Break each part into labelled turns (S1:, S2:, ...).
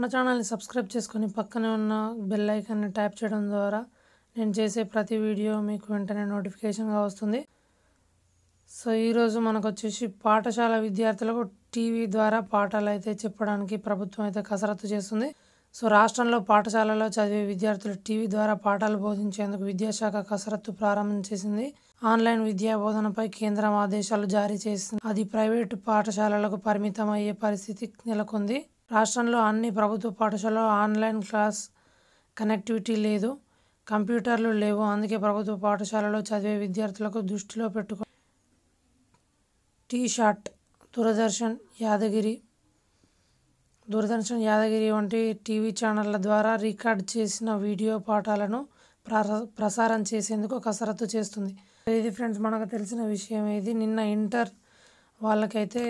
S1: మన ఛానల్ని సబ్స్క్రైబ్ చేసుకొని పక్కనే ఉన్న బెల్ ఐకాన్ని ట్యాప్ చేయడం ద్వారా నేను చేసే ప్రతి వీడియో మీకు వెంటనే నోటిఫికేషన్గా వస్తుంది సో ఈరోజు మనకు వచ్చేసి పాఠశాల విద్యార్థులకు టీవీ ద్వారా పాఠాలు అయితే చెప్పడానికి ప్రభుత్వం అయితే కసరత్తు చేస్తుంది సో రాష్ట్రంలో పాఠశాలలో చదివే విద్యార్థులు టీవీ ద్వారా పాఠాలు బోధించేందుకు విద్యాశాఖ కసరత్తు ప్రారంభం చేసింది ఆన్లైన్ విద్యా బోధనపై కేంద్రం ఆదేశాలు జారీ చేసింది అది ప్రైవేటు పాఠశాలలకు పరిమితం అయ్యే పరిస్థితి నెలకొంది రాష్ట్రంలో అన్ని ప్రభుత్వ పాఠశాలలో ఆన్లైన్ క్లాస్ కనెక్టివిటీ లేదు కంప్యూటర్లు లేవు అందుకే ప్రభుత్వ పాఠశాలలో చదివే విద్యార్థులకు దృష్టిలో పెట్టుకో టీ షార్ట్ దూరదర్శన్ యాదగిరి దూరదర్శన్ యాదగిరి వంటి టీవీ ఛానళ్ల ద్వారా రికార్డ్ చేసిన వీడియో పాఠాలను ప్రసారం చేసేందుకు కసరత్తు చేస్తుంది ఇది ఫ్రెండ్స్ మనకు తెలిసిన విషయం ఏది నిన్న ఇంటర్ వాళ్ళకైతే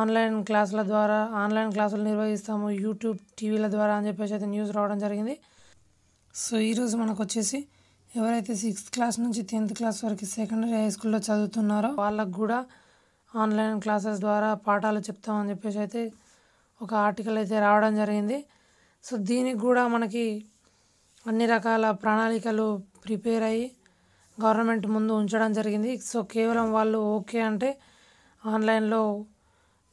S1: ఆన్లైన్ క్లాసుల ద్వారా ఆన్లైన్ క్లాసులు నిర్వహిస్తాము యూట్యూబ్ టీవీల ద్వారా అని చెప్పేసి అయితే న్యూస్ రావడం జరిగింది సో ఈరోజు మనకు వచ్చేసి ఎవరైతే సిక్స్త్ క్లాస్ నుంచి టెన్త్ క్లాస్ వరకు సెకండరీ హై స్కూల్లో చదువుతున్నారో వాళ్ళకు కూడా ఆన్లైన్ క్లాసెస్ ద్వారా పాఠాలు చెప్తామని చెప్పేసి అయితే ఒక ఆర్టికల్ అయితే రావడం జరిగింది సో దీనికి కూడా మనకి అన్ని రకాల ప్రణాళికలు ప్రిపేర్ అయ్యి గవర్నమెంట్ ముందు ఉంచడం జరిగింది సో కేవలం వాళ్ళు ఓకే అంటే ఆన్లైన్లో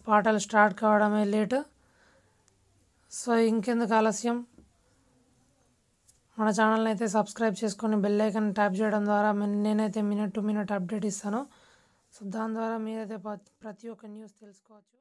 S1: పాటలు స్టార్ట్ కావడమే లేటు సో ఇంకెందుకు ఆలస్యం మన ఛానల్ని అయితే సబ్స్క్రైబ్ చేసుకొని బెల్ ఐకన్ ట్యాప్ చేయడం ద్వారా నేనైతే మినిట్ టు మినిట్ అప్డేట్ ఇస్తాను సో దాని ద్వారా మీరైతే ప్రతి ఒక్క న్యూస్ తెలుసుకోవచ్చు